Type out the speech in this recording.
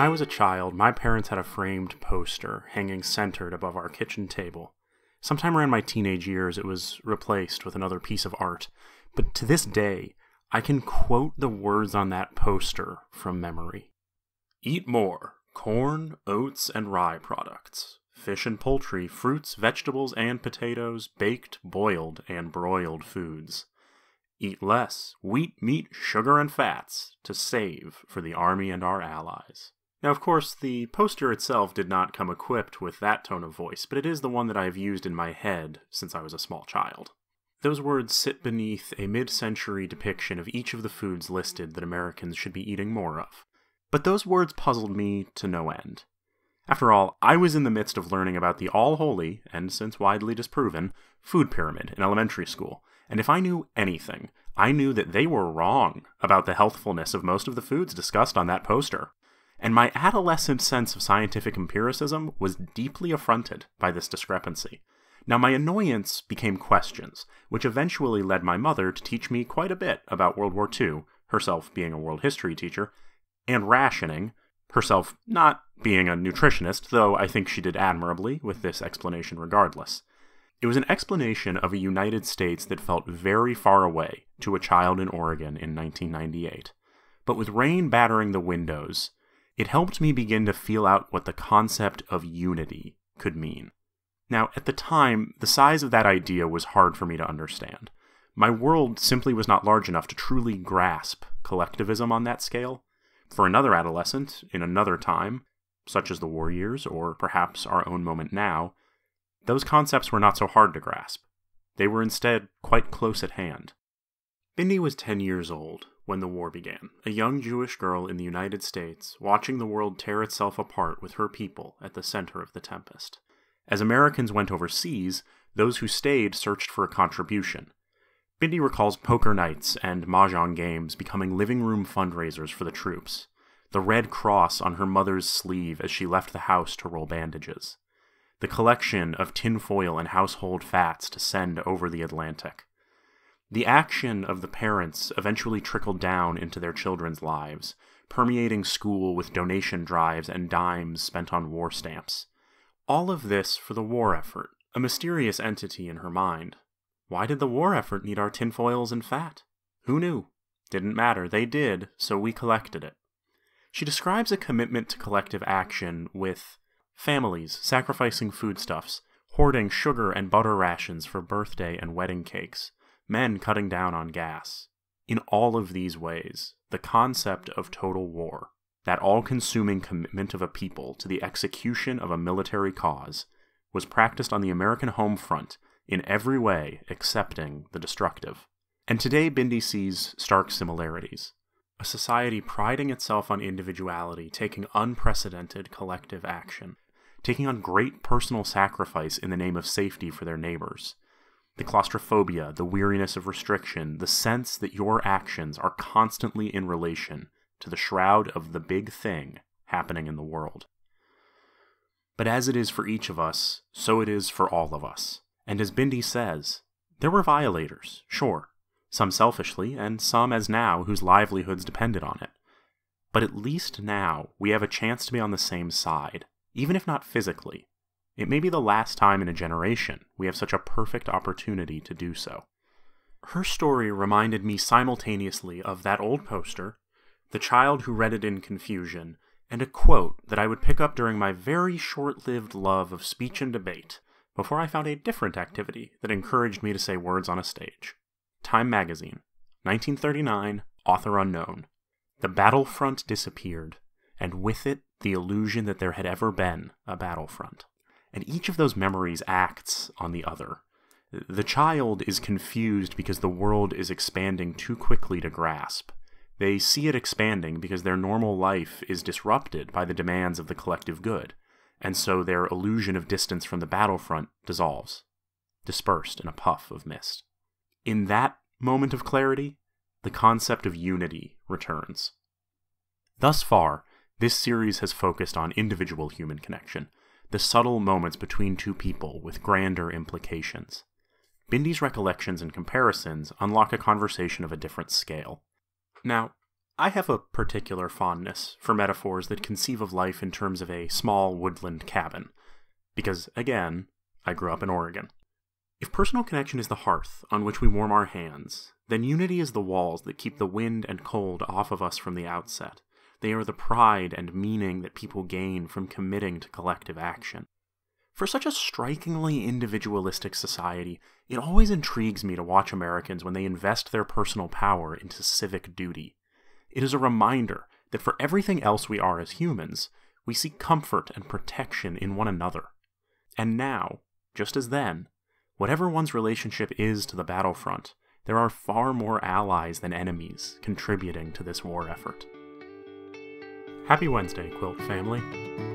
I was a child, my parents had a framed poster hanging centered above our kitchen table. Sometime around my teenage years, it was replaced with another piece of art, but to this day, I can quote the words on that poster from memory Eat more corn, oats, and rye products, fish and poultry, fruits, vegetables, and potatoes, baked, boiled, and broiled foods. Eat less wheat, meat, sugar, and fats to save for the army and our allies. Now, of course, the poster itself did not come equipped with that tone of voice, but it is the one that I have used in my head since I was a small child. Those words sit beneath a mid century depiction of each of the foods listed that Americans should be eating more of. But those words puzzled me to no end. After all, I was in the midst of learning about the all holy, and since widely disproven, food pyramid in elementary school, and if I knew anything, I knew that they were wrong about the healthfulness of most of the foods discussed on that poster and my adolescent sense of scientific empiricism was deeply affronted by this discrepancy. Now, my annoyance became questions, which eventually led my mother to teach me quite a bit about World War II, herself being a world history teacher, and rationing, herself not being a nutritionist, though I think she did admirably with this explanation regardless. It was an explanation of a United States that felt very far away to a child in Oregon in 1998. But with rain battering the windows, it helped me begin to feel out what the concept of unity could mean. Now, at the time, the size of that idea was hard for me to understand. My world simply was not large enough to truly grasp collectivism on that scale. For another adolescent, in another time, such as the war years, or perhaps our own moment now, those concepts were not so hard to grasp. They were instead quite close at hand. Bindy was 10 years old when the war began, a young Jewish girl in the United States watching the world tear itself apart with her people at the center of the tempest. As Americans went overseas, those who stayed searched for a contribution. Bindi recalls poker nights and mahjong games becoming living room fundraisers for the troops, the red cross on her mother's sleeve as she left the house to roll bandages, the collection of tinfoil and household fats to send over the Atlantic the action of the parents eventually trickled down into their children's lives, permeating school with donation drives and dimes spent on war stamps. All of this for the war effort, a mysterious entity in her mind. Why did the war effort need our tinfoils and fat? Who knew? Didn't matter, they did, so we collected it. She describes a commitment to collective action with families sacrificing foodstuffs, hoarding sugar and butter rations for birthday and wedding cakes, men cutting down on gas. In all of these ways, the concept of total war, that all consuming commitment of a people to the execution of a military cause, was practiced on the American home front in every way excepting the destructive. And today, Bindi sees stark similarities. A society priding itself on individuality, taking unprecedented collective action, taking on great personal sacrifice in the name of safety for their neighbors, the claustrophobia, the weariness of restriction, the sense that your actions are constantly in relation to the shroud of the big thing happening in the world. But as it is for each of us, so it is for all of us. And as Bindi says, there were violators, sure, some selfishly, and some as now whose livelihoods depended on it. But at least now we have a chance to be on the same side, even if not physically, it may be the last time in a generation we have such a perfect opportunity to do so. Her story reminded me simultaneously of that old poster, the child who read it in confusion, and a quote that I would pick up during my very short lived love of speech and debate before I found a different activity that encouraged me to say words on a stage. Time Magazine, 1939, author unknown. The battlefront disappeared, and with it the illusion that there had ever been a battlefront and each of those memories acts on the other. The child is confused because the world is expanding too quickly to grasp. They see it expanding because their normal life is disrupted by the demands of the collective good, and so their illusion of distance from the battlefront dissolves, dispersed in a puff of mist. In that moment of clarity, the concept of unity returns. Thus far, this series has focused on individual human connection, the subtle moments between two people with grander implications. Bindi's recollections and comparisons unlock a conversation of a different scale. Now, I have a particular fondness for metaphors that conceive of life in terms of a small woodland cabin, because, again, I grew up in Oregon. If personal connection is the hearth on which we warm our hands, then unity is the walls that keep the wind and cold off of us from the outset. They are the pride and meaning that people gain from committing to collective action. For such a strikingly individualistic society, it always intrigues me to watch Americans when they invest their personal power into civic duty. It is a reminder that for everything else we are as humans, we seek comfort and protection in one another. And now, just as then, whatever one's relationship is to the battlefront, there are far more allies than enemies contributing to this war effort. Happy Wednesday, Quilt family.